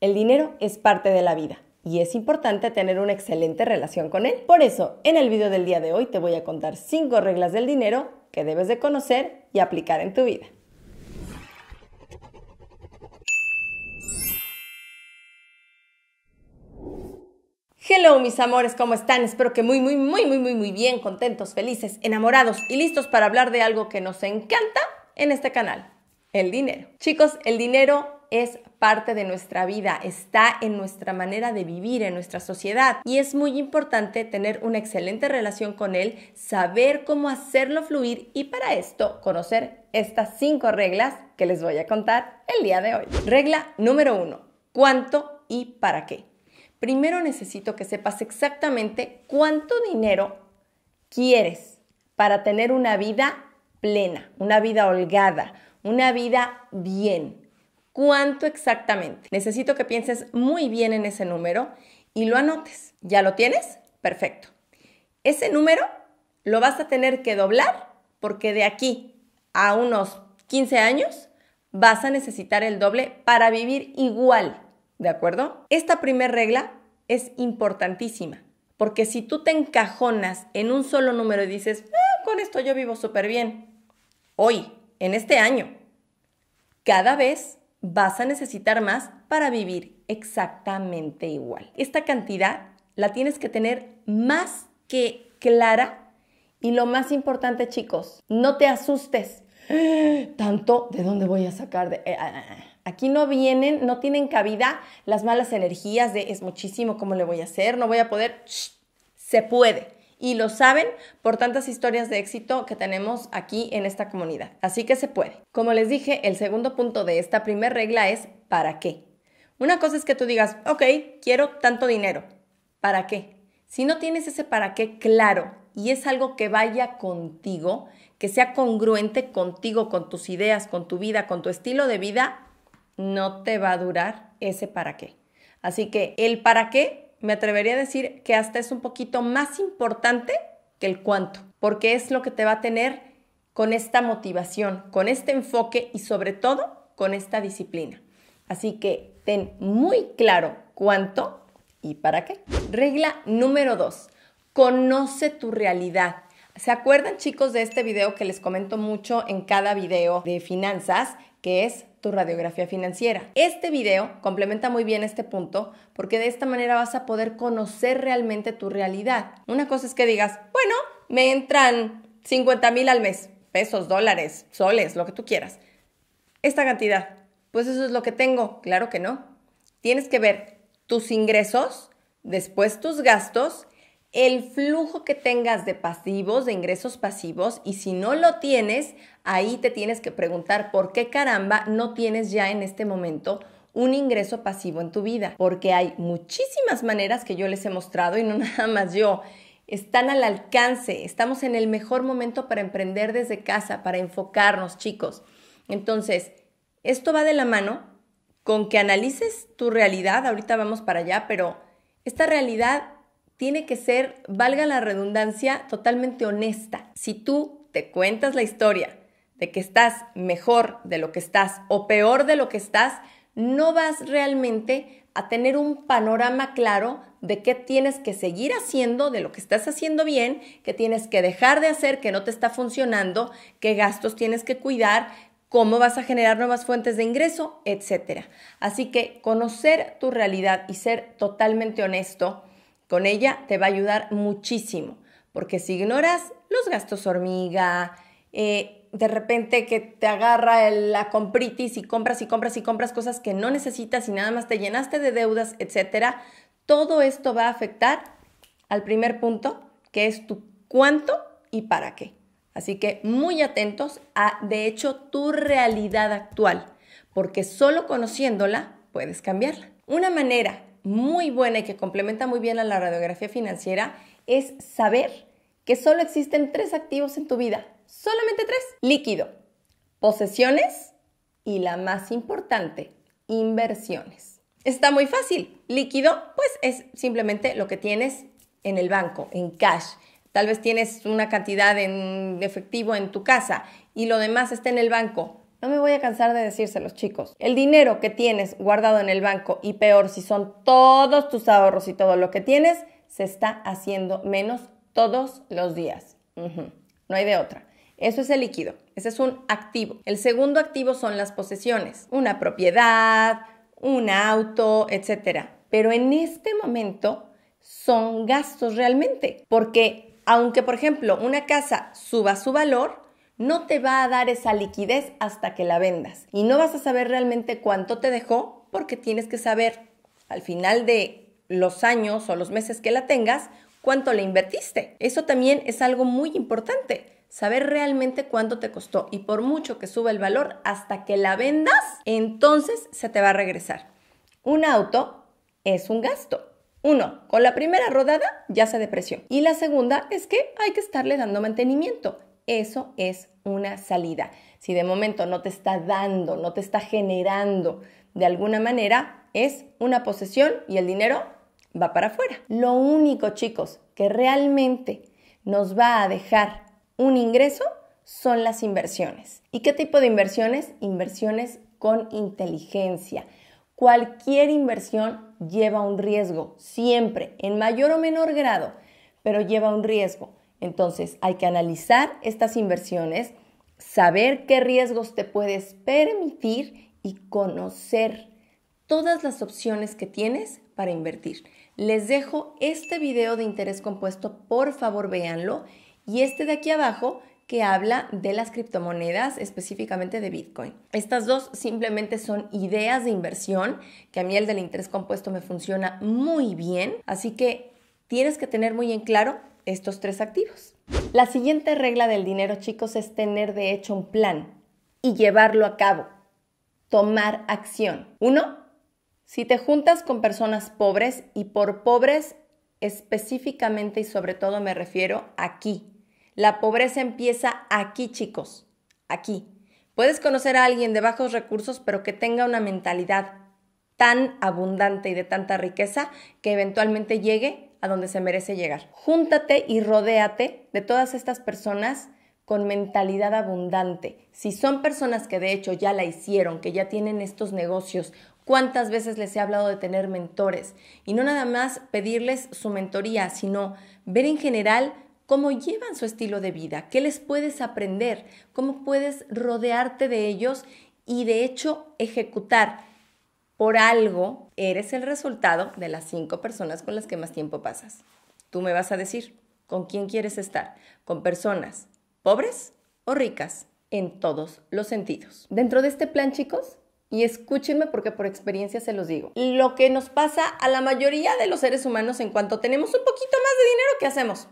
El dinero es parte de la vida y es importante tener una excelente relación con él. Por eso, en el video del día de hoy te voy a contar 5 reglas del dinero que debes de conocer y aplicar en tu vida. Hello mis amores, ¿cómo están? Espero que muy, muy, muy, muy, muy, muy bien, contentos, felices, enamorados y listos para hablar de algo que nos encanta en este canal, el dinero. Chicos, el dinero es parte de nuestra vida, está en nuestra manera de vivir, en nuestra sociedad. Y es muy importante tener una excelente relación con él, saber cómo hacerlo fluir y para esto conocer estas cinco reglas que les voy a contar el día de hoy. Regla número uno, ¿cuánto y para qué? Primero necesito que sepas exactamente cuánto dinero quieres para tener una vida plena, una vida holgada, una vida bien ¿Cuánto exactamente? Necesito que pienses muy bien en ese número y lo anotes. ¿Ya lo tienes? Perfecto. Ese número lo vas a tener que doblar porque de aquí a unos 15 años vas a necesitar el doble para vivir igual, ¿de acuerdo? Esta primera regla es importantísima porque si tú te encajonas en un solo número y dices, ah, con esto yo vivo súper bien, hoy, en este año, cada vez vas a necesitar más para vivir exactamente igual. Esta cantidad la tienes que tener más que clara y lo más importante chicos, no te asustes. Tanto, ¿de dónde voy a sacar? De... Eh, ah, ah, ah. Aquí no vienen, no tienen cabida las malas energías de es muchísimo, ¿cómo le voy a hacer? No voy a poder. Se puede y lo saben por tantas historias de éxito que tenemos aquí en esta comunidad. Así que se puede. Como les dije, el segundo punto de esta primera regla es ¿para qué? Una cosa es que tú digas, ok, quiero tanto dinero. ¿Para qué? Si no tienes ese para qué claro y es algo que vaya contigo, que sea congruente contigo, con tus ideas, con tu vida, con tu estilo de vida, no te va a durar ese para qué. Así que el para qué me atrevería a decir que hasta es un poquito más importante que el cuánto, porque es lo que te va a tener con esta motivación, con este enfoque y sobre todo con esta disciplina. Así que ten muy claro cuánto y para qué. Regla número 2. Conoce tu realidad. ¿Se acuerdan chicos de este video que les comento mucho en cada video de finanzas? Que es tu radiografía financiera. Este video complementa muy bien este punto porque de esta manera vas a poder conocer realmente tu realidad. Una cosa es que digas, bueno, me entran 50 mil al mes, pesos, dólares, soles, lo que tú quieras. Esta cantidad, pues eso es lo que tengo. Claro que no. Tienes que ver tus ingresos, después tus gastos el flujo que tengas de pasivos, de ingresos pasivos, y si no lo tienes, ahí te tienes que preguntar por qué caramba no tienes ya en este momento un ingreso pasivo en tu vida, porque hay muchísimas maneras que yo les he mostrado y no nada más yo. Están al alcance, estamos en el mejor momento para emprender desde casa, para enfocarnos, chicos. Entonces, esto va de la mano con que analices tu realidad, ahorita vamos para allá, pero esta realidad tiene que ser, valga la redundancia, totalmente honesta. Si tú te cuentas la historia de que estás mejor de lo que estás o peor de lo que estás, no vas realmente a tener un panorama claro de qué tienes que seguir haciendo, de lo que estás haciendo bien, qué tienes que dejar de hacer, que no te está funcionando, qué gastos tienes que cuidar, cómo vas a generar nuevas fuentes de ingreso, etc. Así que conocer tu realidad y ser totalmente honesto con ella te va a ayudar muchísimo, porque si ignoras los gastos hormiga, eh, de repente que te agarra la compritis y compras y compras y compras cosas que no necesitas y nada más te llenaste de deudas, etcétera, todo esto va a afectar al primer punto, que es tu cuánto y para qué. Así que muy atentos a, de hecho, tu realidad actual, porque solo conociéndola puedes cambiarla. Una manera muy buena y que complementa muy bien a la radiografía financiera es saber que solo existen tres activos en tu vida, solamente tres. Líquido, posesiones y la más importante, inversiones. Está muy fácil. Líquido, pues es simplemente lo que tienes en el banco, en cash. Tal vez tienes una cantidad en efectivo en tu casa y lo demás está en el banco. No me voy a cansar de decírselos, chicos. El dinero que tienes guardado en el banco y peor si son todos tus ahorros y todo lo que tienes, se está haciendo menos todos los días. No hay de otra. Eso es el líquido. Ese es un activo. El segundo activo son las posesiones. Una propiedad, un auto, etc. Pero en este momento son gastos realmente. Porque aunque, por ejemplo, una casa suba su valor, no te va a dar esa liquidez hasta que la vendas. Y no vas a saber realmente cuánto te dejó porque tienes que saber al final de los años o los meses que la tengas cuánto le invertiste. Eso también es algo muy importante. Saber realmente cuánto te costó y por mucho que suba el valor hasta que la vendas, entonces se te va a regresar. Un auto es un gasto. Uno, con la primera rodada ya se depreció. Y la segunda es que hay que estarle dando mantenimiento. Eso es una salida. Si de momento no te está dando, no te está generando de alguna manera, es una posesión y el dinero va para afuera. Lo único, chicos, que realmente nos va a dejar un ingreso son las inversiones. ¿Y qué tipo de inversiones? Inversiones con inteligencia. Cualquier inversión lleva un riesgo, siempre, en mayor o menor grado, pero lleva un riesgo. Entonces hay que analizar estas inversiones, saber qué riesgos te puedes permitir y conocer todas las opciones que tienes para invertir. Les dejo este video de interés compuesto, por favor véanlo, y este de aquí abajo que habla de las criptomonedas, específicamente de Bitcoin. Estas dos simplemente son ideas de inversión, que a mí el del interés compuesto me funciona muy bien, así que tienes que tener muy en claro estos tres activos. La siguiente regla del dinero, chicos, es tener de hecho un plan y llevarlo a cabo. Tomar acción. Uno, si te juntas con personas pobres, y por pobres específicamente y sobre todo me refiero aquí. La pobreza empieza aquí, chicos, aquí. Puedes conocer a alguien de bajos recursos, pero que tenga una mentalidad tan abundante y de tanta riqueza que eventualmente llegue a donde se merece llegar. Júntate y rodéate de todas estas personas con mentalidad abundante. Si son personas que de hecho ya la hicieron, que ya tienen estos negocios, cuántas veces les he hablado de tener mentores y no nada más pedirles su mentoría, sino ver en general cómo llevan su estilo de vida, qué les puedes aprender, cómo puedes rodearte de ellos y de hecho ejecutar por algo eres el resultado de las cinco personas con las que más tiempo pasas. Tú me vas a decir, ¿con quién quieres estar? ¿Con personas pobres o ricas? En todos los sentidos. Dentro de este plan, chicos, y escúchenme porque por experiencia se los digo. Lo que nos pasa a la mayoría de los seres humanos en cuanto tenemos un poquito más de dinero, ¿qué hacemos?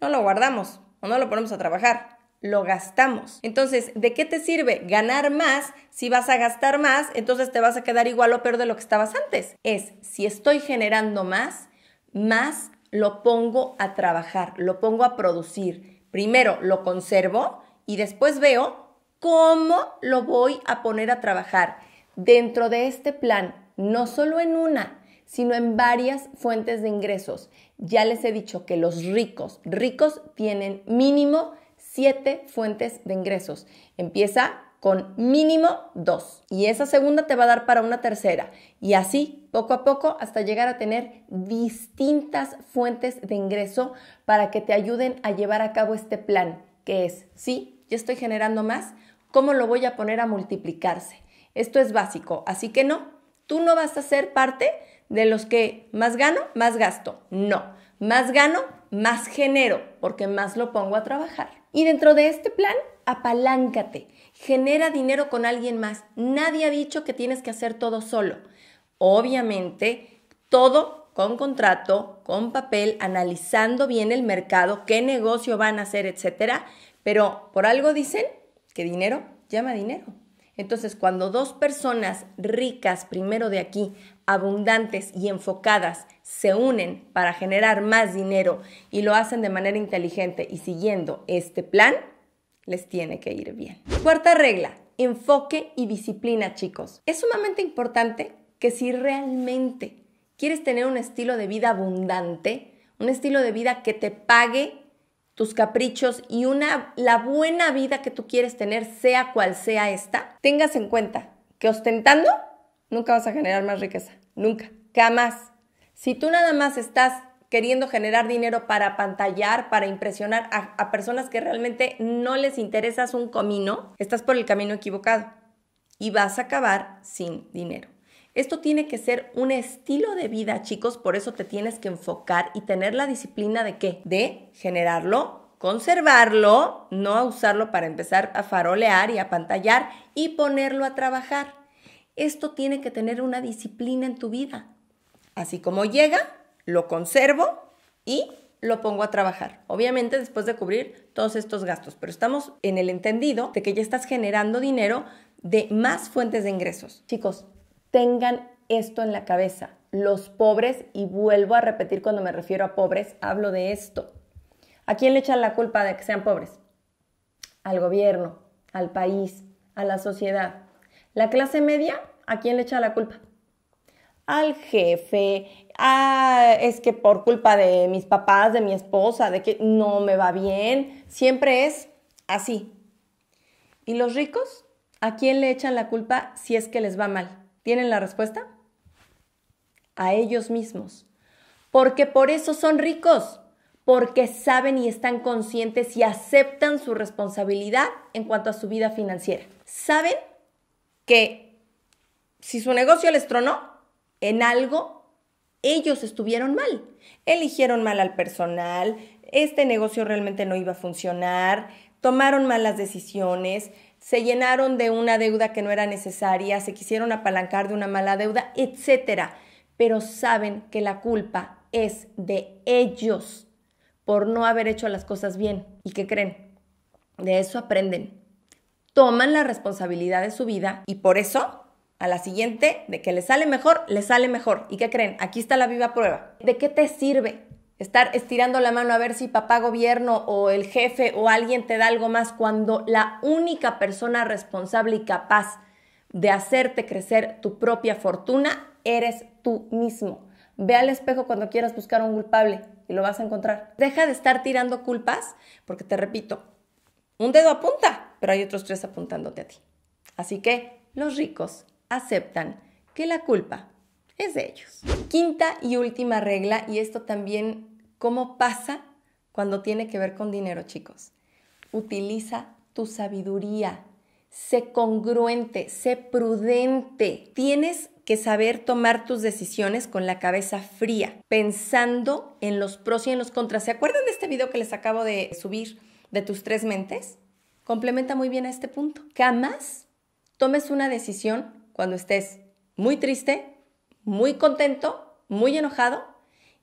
No lo guardamos o no lo ponemos a trabajar lo gastamos. Entonces, ¿de qué te sirve ganar más si vas a gastar más? Entonces te vas a quedar igual o peor de lo que estabas antes. Es, si estoy generando más, más lo pongo a trabajar, lo pongo a producir. Primero lo conservo y después veo cómo lo voy a poner a trabajar dentro de este plan, no solo en una, sino en varias fuentes de ingresos. Ya les he dicho que los ricos, ricos tienen mínimo siete fuentes de ingresos. Empieza con mínimo dos. Y esa segunda te va a dar para una tercera. Y así, poco a poco, hasta llegar a tener distintas fuentes de ingreso para que te ayuden a llevar a cabo este plan, que es, sí, yo estoy generando más, ¿cómo lo voy a poner a multiplicarse? Esto es básico, así que no, tú no vas a ser parte de los que más gano, más gasto. No. Más gano, más genero, porque más lo pongo a trabajar. Y dentro de este plan, apaláncate, genera dinero con alguien más. Nadie ha dicho que tienes que hacer todo solo. Obviamente, todo con contrato, con papel, analizando bien el mercado, qué negocio van a hacer, etcétera. Pero por algo dicen que dinero llama dinero. Entonces, cuando dos personas ricas, primero de aquí, abundantes y enfocadas se unen para generar más dinero y lo hacen de manera inteligente y siguiendo este plan, les tiene que ir bien. Cuarta regla, enfoque y disciplina, chicos. Es sumamente importante que si realmente quieres tener un estilo de vida abundante, un estilo de vida que te pague tus caprichos y una la buena vida que tú quieres tener, sea cual sea esta, tengas en cuenta que ostentando nunca vas a generar más riqueza, nunca, jamás. Si tú nada más estás queriendo generar dinero para pantallar, para impresionar a, personas que realmente no les interesas un comino, estás por el camino equivocado y vas a acabar sin dinero. Esto tiene que ser un estilo de vida, chicos, por eso te tienes que enfocar y tener la disciplina de qué? De generarlo, conservarlo, no usarlo para empezar a farolear y a pantallar y ponerlo a trabajar. Esto tiene que tener una disciplina en tu vida. Así como llega, lo conservo y lo pongo a trabajar. Obviamente después de cubrir todos estos gastos, pero estamos en el entendido de que ya estás generando dinero de más fuentes de ingresos. Chicos, tengan esto en la cabeza. Los pobres, y vuelvo a repetir cuando me refiero a pobres, hablo de esto. ¿A quién le echan la culpa de que sean pobres? Al gobierno, al país, a la sociedad. La clase media, ¿a quién le echa la culpa? Al jefe, ah, es que por culpa de mis papás, de mi esposa, de que no me va bien, siempre es así. ¿Y los ricos? ¿A quién le echan la culpa si es que les va mal? ¿Tienen la respuesta? A ellos mismos. Porque por eso son ricos, porque saben y están conscientes y aceptan su responsabilidad en cuanto a su vida financiera. Saben que si su negocio les tronó, en algo ellos estuvieron mal. Eligieron mal al personal, este negocio realmente no iba a funcionar, tomaron malas decisiones, se llenaron de una deuda que no era necesaria, se quisieron apalancar de una mala deuda, etc. Pero saben que la culpa es de ellos por no haber hecho las cosas bien. ¿Y qué creen? De eso aprenden toman la responsabilidad de su vida y por eso a la siguiente, de que le sale mejor, le sale mejor. ¿Y qué creen? Aquí está la viva prueba. ¿De qué te sirve estar estirando la mano a ver si papá gobierno o el jefe o alguien te da algo más cuando la única persona responsable y capaz de hacerte crecer tu propia fortuna eres tú mismo? Ve al espejo cuando quieras buscar un culpable y lo vas a encontrar. Deja de estar tirando culpas porque te repito, un dedo apunta pero hay otros tres apuntándote a ti. Así que los ricos aceptan que la culpa es de ellos. Quinta y última regla, y esto también, ¿cómo pasa cuando tiene que ver con dinero, chicos? Utiliza tu sabiduría, sé congruente, sé prudente. Tienes que saber tomar tus decisiones con la cabeza fría, pensando en los pros y en los contras. ¿Se acuerdan de este video que les acabo de subir de tus tres mentes? complementa muy bien a este punto. Jamás tomes una decisión cuando estés muy triste, muy contento, muy enojado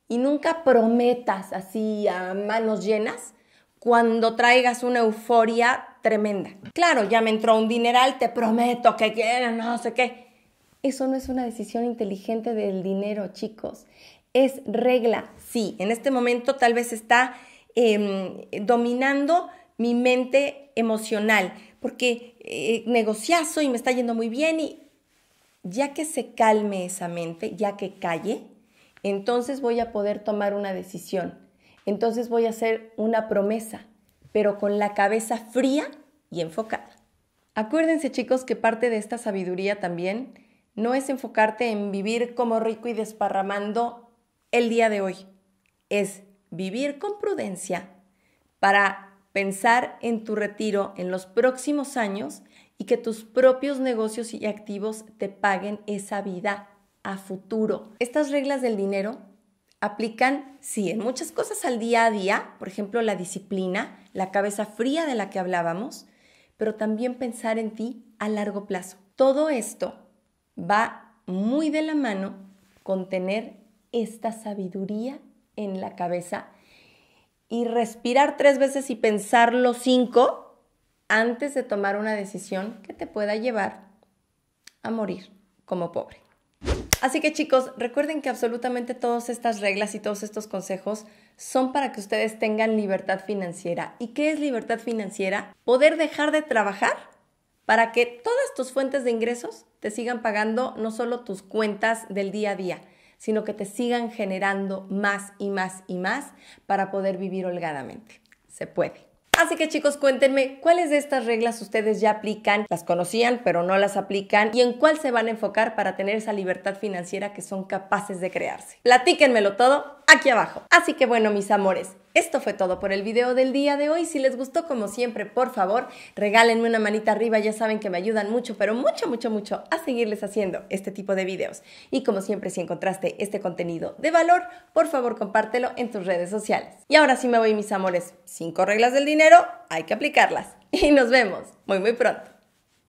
y nunca prometas así a manos llenas cuando traigas una euforia tremenda. Claro, ya me entró un dineral, te prometo que quiero, no sé qué. Eso no es una decisión inteligente del dinero, chicos. Es regla. Sí, en este momento tal vez está em, dominando mi mente emocional, porque eh, negociazo y me está yendo muy bien y ya que se calme esa mente, ya que calle, entonces voy a poder tomar una decisión, entonces voy a hacer una promesa, pero con la cabeza fría y enfocada. Acuérdense chicos que parte de esta sabiduría también no es enfocarte en vivir como rico y desparramando el día de hoy, es vivir con prudencia para pensar en tu retiro en los próximos años y que tus propios negocios y activos te paguen esa vida a futuro. Estas reglas del dinero aplican, sí, en muchas cosas al día a día, por ejemplo, la disciplina, la cabeza fría de la que hablábamos, pero también pensar en ti a largo plazo. Todo esto va muy de la mano con tener esta sabiduría en la cabeza y respirar tres veces y pensarlo cinco antes de tomar una decisión que te pueda llevar a morir como pobre. Así que chicos, recuerden que absolutamente todas estas reglas y todos estos consejos son para que ustedes tengan libertad financiera. ¿Y qué es libertad financiera? Poder dejar de trabajar para que todas tus fuentes de ingresos te sigan pagando no solo tus cuentas del día a día, sino que te sigan generando más y más y más para poder vivir holgadamente. Se puede. Así que chicos, cuéntenme cuáles de estas reglas ustedes ya aplican, las conocían pero no las aplican y en cuál se van a enfocar para tener esa libertad financiera que son capaces de crearse. Platíquenmelo todo aquí abajo. Así que bueno, mis amores, esto fue todo por el video del día de hoy. Si les gustó, como siempre, por favor, regálenme una manita arriba. Ya saben que me ayudan mucho, pero mucho, mucho, mucho a seguirles haciendo este tipo de videos. Y como siempre, si encontraste este contenido de valor, por favor, compártelo en tus redes sociales. Y ahora sí me voy, mis amores. Cinco reglas del dinero pero hay que aplicarlas. Y nos vemos muy, muy pronto.